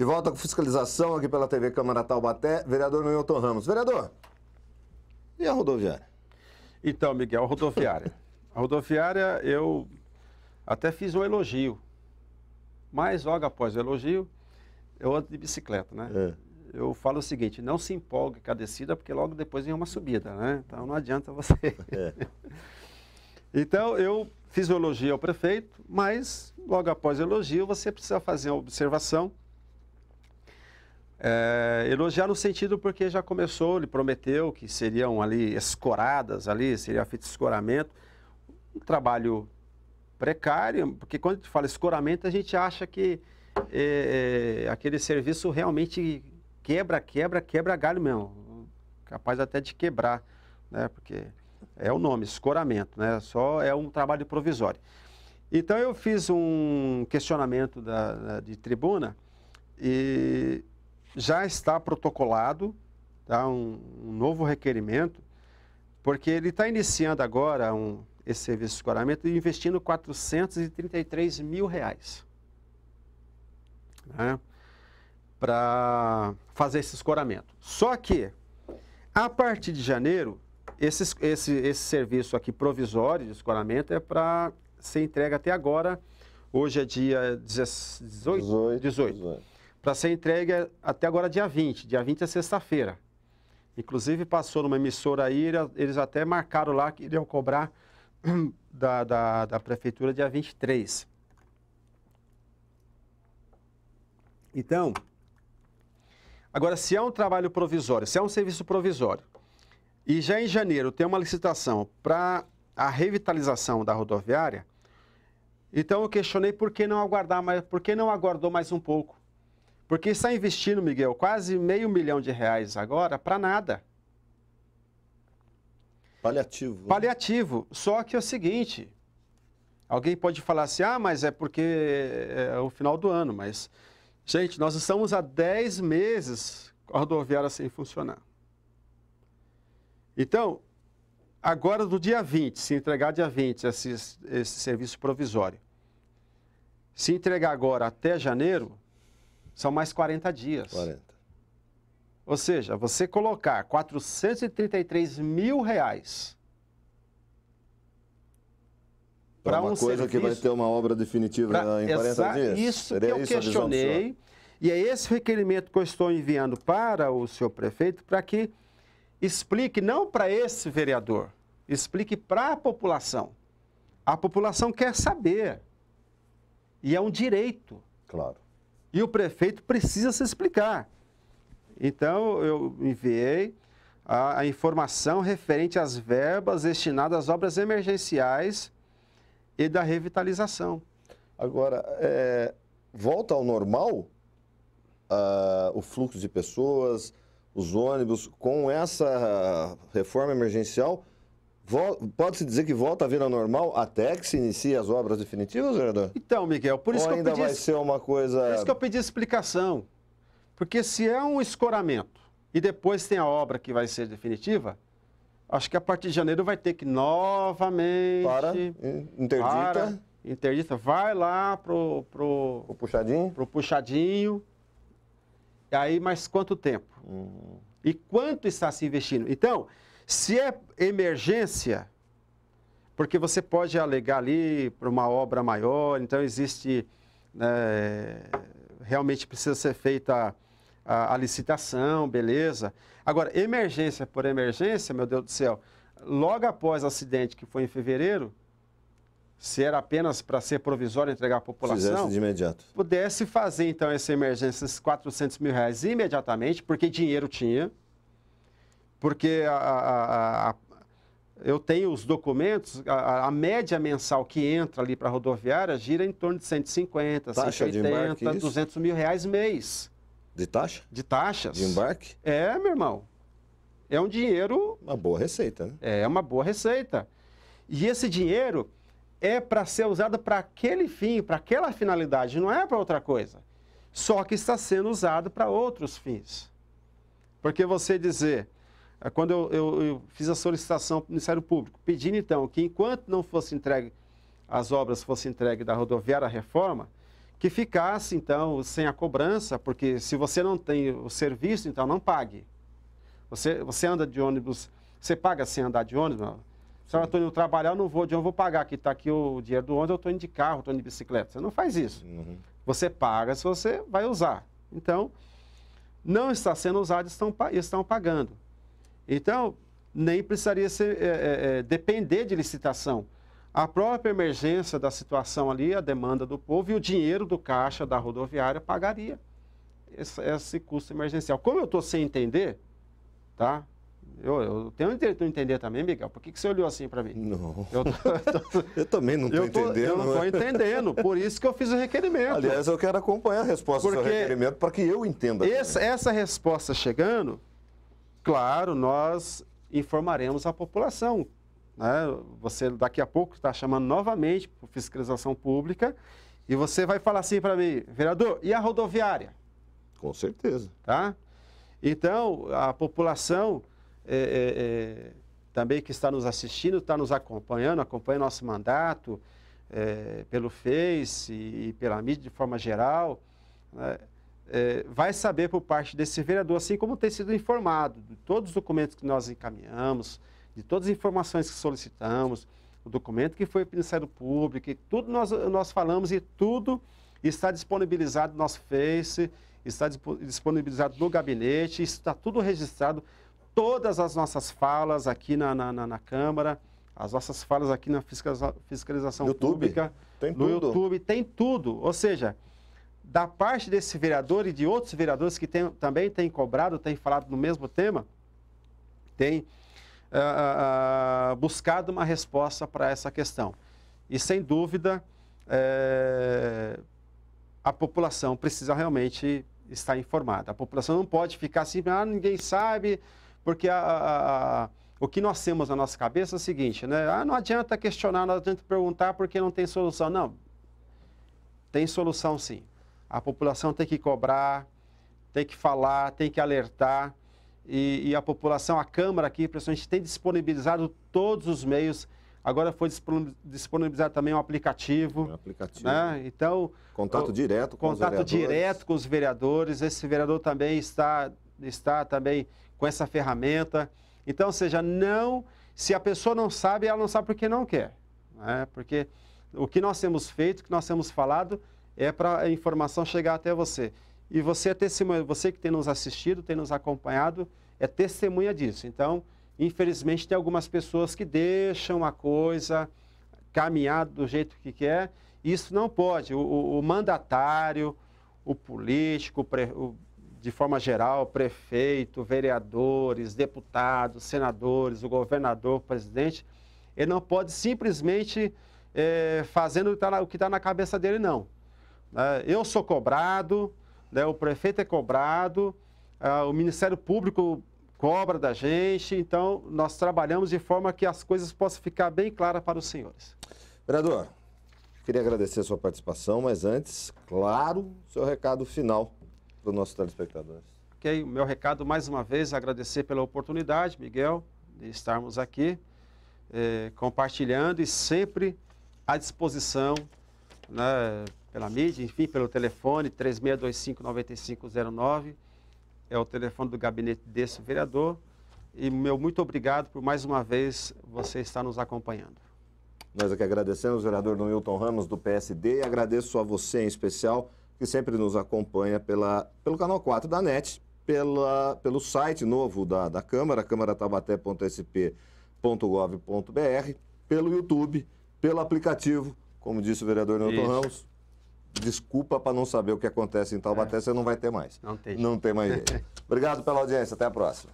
De volta com fiscalização aqui pela TV Câmara Taubaté, vereador Milton Ramos. Vereador, e a rodoviária? Então, Miguel, a rodoviária. a rodoviária, eu até fiz um elogio. Mas, logo após o elogio, eu ando de bicicleta, né? É. Eu falo o seguinte, não se empolgue com a descida, porque logo depois vem uma subida, né? Então, não adianta você... É. então, eu fiz o elogio ao prefeito, mas, logo após o elogio, você precisa fazer uma observação é, elogiar no sentido porque já começou, ele prometeu que seriam ali escoradas ali, seria feito escoramento. Um trabalho precário, porque quando a gente fala escoramento, a gente acha que é, é, aquele serviço realmente quebra, quebra, quebra galho mesmo. Capaz até de quebrar, né? Porque é o nome, escoramento, né? Só é um trabalho provisório. Então eu fiz um questionamento da, da de tribuna e já está protocolado tá? um, um novo requerimento, porque ele está iniciando agora um, esse serviço de escoramento e investindo 433 mil reais né? para fazer esse escoramento. Só que, a partir de janeiro, esse, esse, esse serviço aqui provisório de escoramento é para ser entregue até agora. Hoje é dia 18. 18. 18. 18 para ser entregue até agora dia 20. Dia 20 é sexta-feira. Inclusive passou numa emissora aí, eles até marcaram lá que iriam cobrar da, da, da prefeitura dia 23. Então, agora se é um trabalho provisório, se é um serviço provisório, e já em janeiro tem uma licitação para a revitalização da rodoviária, então eu questionei por que não aguardar mais, por que não aguardou mais um pouco? Porque está investindo, Miguel, quase meio milhão de reais agora para nada. Paliativo. Né? Paliativo. Só que é o seguinte: alguém pode falar assim, ah, mas é porque é, é o final do ano. Mas, gente, nós estamos há 10 meses com a rodoviária sem funcionar. Então, agora do dia 20, se entregar dia 20 esse, esse serviço provisório, se entregar agora até janeiro, são mais 40 dias. 40. Ou seja, você colocar 433 mil reais para uma um coisa serviço, que vai ter uma obra definitiva pra, em 40 dias. Isso Seria que eu isso questionei. E é esse requerimento que eu estou enviando para o senhor prefeito para que explique, não para esse vereador, explique para a população. A população quer saber. E é um direito. Claro. E o prefeito precisa se explicar. Então, eu enviei a, a informação referente às verbas destinadas às obras emergenciais e da revitalização. Agora, é, volta ao normal uh, o fluxo de pessoas, os ônibus, com essa reforma emergencial, Pode-se dizer que volta a vida normal até que se inicie as obras definitivas, vereador? Então, Miguel, por isso Ou que ainda eu pedi... vai ser uma coisa... Por isso que eu pedi explicação. Porque se é um escoramento e depois tem a obra que vai ser definitiva, acho que a partir de janeiro vai ter que novamente... Para, interdita... Para, interdita, vai lá pro... pro o puxadinho? Pro puxadinho. E aí, mas quanto tempo? Hum. E quanto está se investindo? Então... Se é emergência, porque você pode alegar ali para uma obra maior, então existe. É, realmente precisa ser feita a, a, licitação, beleza. Agora, emergência por emergência, meu Deus do céu, logo após o acidente que foi em fevereiro, se era apenas para ser provisório entregar à população, Fizesse de imediato. pudesse fazer então essa emergência, esses 400 mil reais imediatamente, porque dinheiro tinha porque a, a, a, eu tenho os documentos, a, média mensal que entra ali para a rodoviária gira em torno de 150, taxa 180, de 200 mil reais mês. De taxa? De taxas. De embarque? É, meu irmão. É um dinheiro... Uma boa receita, né? É uma boa receita. E esse dinheiro é para ser usado para aquele fim, para aquela finalidade, não é para outra coisa. Só que está sendo usado para outros fins. Porque você dizer, é quando eu, eu, eu fiz a solicitação para o Ministério Público, pedindo então que enquanto não fosse entregue, as obras fossem entregue da rodoviária reforma, que ficasse então sem a cobrança, porque se você não tem o serviço, então não pague. Você, você anda de ônibus, você paga sem andar de ônibus? Se eu estou indo trabalhar, eu não vou de ônibus, vou pagar aqui, está aqui o dinheiro do ônibus, eu estou indo de carro, estou indo de bicicleta. Você não faz isso. Uhum. Você paga se você vai usar. Então, não está sendo usado, estão, estão pagando. Então, nem precisaria ser, é, é, é, depender de licitação. A própria emergência da situação ali, a demanda do povo e o dinheiro do caixa da rodoviária pagaria esse, esse custo emergencial. Como eu estou sem entender, tá? Eu, eu tenho direito de entender também, Miguel. Por que, que você olhou assim para mim? Não. Eu, tô, tô, eu, também não estou entendendo. Eu não estou né? entendendo. Por isso que eu fiz o requerimento. Aliás, eu quero acompanhar a resposta Porque do seu requerimento para que eu entenda. Essa, essa resposta chegando, claro, nós informaremos a população. Né? Você daqui a pouco está chamando novamente para fiscalização pública e você vai falar assim para mim, vereador, e a rodoviária? Com certeza. Tá? Então, a população é, é, é também que está nos assistindo, está nos acompanhando, acompanha nosso mandato é, pelo Face e, e pela mídia de forma geral. Né? é, vai saber por parte desse vereador, assim como tem sido informado, de todos os documentos que nós encaminhamos, de todas as informações que solicitamos, o documento que foi para o Ministério Público, tudo nós, nós falamos e tudo está disponibilizado no nosso Face, está disponibilizado no gabinete, está tudo registrado, todas as nossas falas aqui na, na, na, na Câmara, as nossas falas aqui na fiscalização YouTube. pública, tem no tudo. YouTube, tem tudo. Ou seja, da parte desse vereador e de outros vereadores que tem, também têm cobrado, têm falado no mesmo tema, têm uh, ah, uh, ah, ah, buscado uma resposta para essa questão. E sem dúvida, é, a população precisa realmente estar informada. A população não pode ficar assim, ah, ninguém sabe, porque a, a, a, o que nós temos na nossa cabeça é o seguinte, né? Ah, não adianta questionar, não adianta perguntar porque não tem solução. Não, tem solução sim. A população tem que cobrar, tem que falar, tem que alertar. E, e a população, a Câmara aqui, a gente tem disponibilizado todos os meios. Agora foi disponibilizado também um aplicativo. Um aplicativo. Né? Então, contato direto com contato os vereadores. direto com os vereadores. Esse vereador também está, está também com essa ferramenta. Então, ou seja, não, se a pessoa não sabe, ela não sabe porque não quer. Né? Porque o que nós temos feito, o que nós temos falado, é para a informação chegar até você. E você é testemunha, você que tem nos assistido, tem nos acompanhado, é testemunha disso. Então, infelizmente, tem algumas pessoas que deixam a coisa caminhar do jeito que quer. Isso não pode. O, o, o mandatário, o político, o pre, de forma geral, prefeito, vereadores, deputados, senadores, o governador, o presidente, ele não pode simplesmente é, fazendo o que está tá na cabeça dele, não. Né? eu sou cobrado, né, o prefeito é cobrado, ah, o Ministério Público cobra da gente, então nós trabalhamos de forma que as coisas possam ficar bem claras para os senhores. Vereador, queria agradecer a sua participação, mas antes, claro, seu recado final para os nossos telespectadores. Ok, meu recado mais uma vez, agradecer pela oportunidade, Miguel, de estarmos aqui eh, compartilhando e sempre à disposição né, pela mídia, enfim, pelo telefone 3625-9509. É o telefone do gabinete desse vereador. E meu muito obrigado por mais uma vez você estar nos acompanhando. Nós aqui é agradecemos, vereador Milton Ramos, do PSD, e agradeço a você em especial, que sempre nos acompanha pela, pelo canal 4 da NET, pela, pelo site novo da, da Câmara, câmaratabaté.sp.gov.br, pelo YouTube, pelo aplicativo, como disse o vereador Nilton Ramos, desculpa para não saber o que acontece em Taubaté, é. você não vai ter mais. Não tem. Não tem mais Obrigado pela audiência, até a próxima.